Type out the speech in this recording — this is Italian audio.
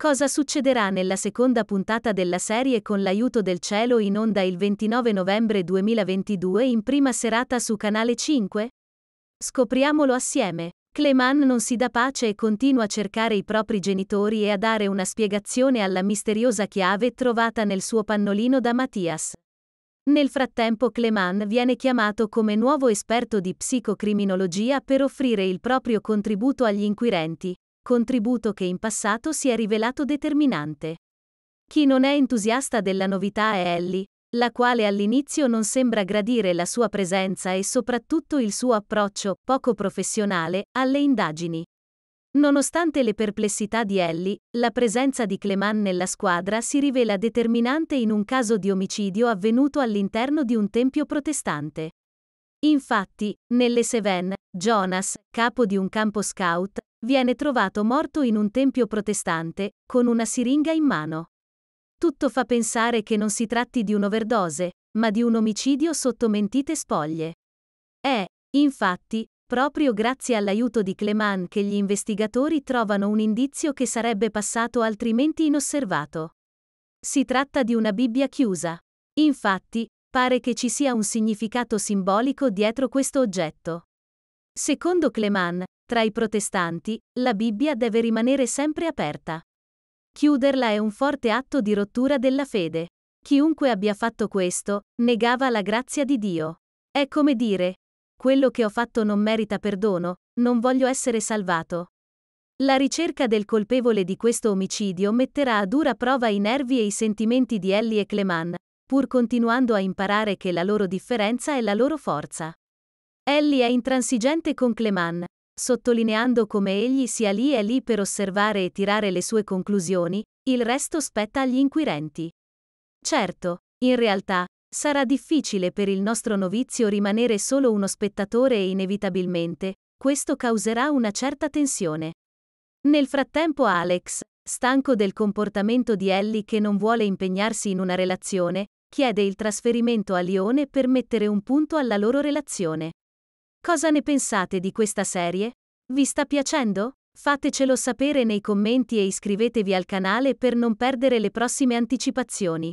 Cosa succederà nella seconda puntata della serie con l'aiuto del cielo in onda il 29 novembre 2022 in prima serata su Canale 5? Scopriamolo assieme. Cleman non si dà pace e continua a cercare i propri genitori e a dare una spiegazione alla misteriosa chiave trovata nel suo pannolino da Mattias. Nel frattempo Cleman viene chiamato come nuovo esperto di psicocriminologia per offrire il proprio contributo agli inquirenti, contributo che in passato si è rivelato determinante. Chi non è entusiasta della novità è Ellie, la quale all'inizio non sembra gradire la sua presenza e soprattutto il suo approccio, poco professionale, alle indagini. Nonostante le perplessità di Ellie, la presenza di Cleman nella squadra si rivela determinante in un caso di omicidio avvenuto all'interno di un tempio protestante. Infatti, nelle Seven, Jonas, capo di un campo scout, viene trovato morto in un tempio protestante, con una siringa in mano. Tutto fa pensare che non si tratti di un'overdose, ma di un omicidio sotto mentite spoglie. È, infatti, proprio grazie all'aiuto di Clement che gli investigatori trovano un indizio che sarebbe passato altrimenti inosservato. Si tratta di una Bibbia chiusa. Infatti, pare che ci sia un significato simbolico dietro questo oggetto. Secondo Clement, tra i protestanti, la Bibbia deve rimanere sempre aperta. Chiuderla è un forte atto di rottura della fede. Chiunque abbia fatto questo, negava la grazia di Dio. È come dire, quello che ho fatto non merita perdono, non voglio essere salvato. La ricerca del colpevole di questo omicidio metterà a dura prova i nervi e i sentimenti di Ellie e Cleman, pur continuando a imparare che la loro differenza è la loro forza. Ellie è intransigente con Cleman, sottolineando come egli sia lì e lì per osservare e tirare le sue conclusioni, il resto spetta agli inquirenti. Certo, in realtà, sarà difficile per il nostro novizio rimanere solo uno spettatore e inevitabilmente, questo causerà una certa tensione. Nel frattempo Alex, stanco del comportamento di Ellie che non vuole impegnarsi in una relazione, chiede il trasferimento a Lione per mettere un punto alla loro relazione. Cosa ne pensate di questa serie? Vi sta piacendo? Fatecelo sapere nei commenti e iscrivetevi al canale per non perdere le prossime anticipazioni.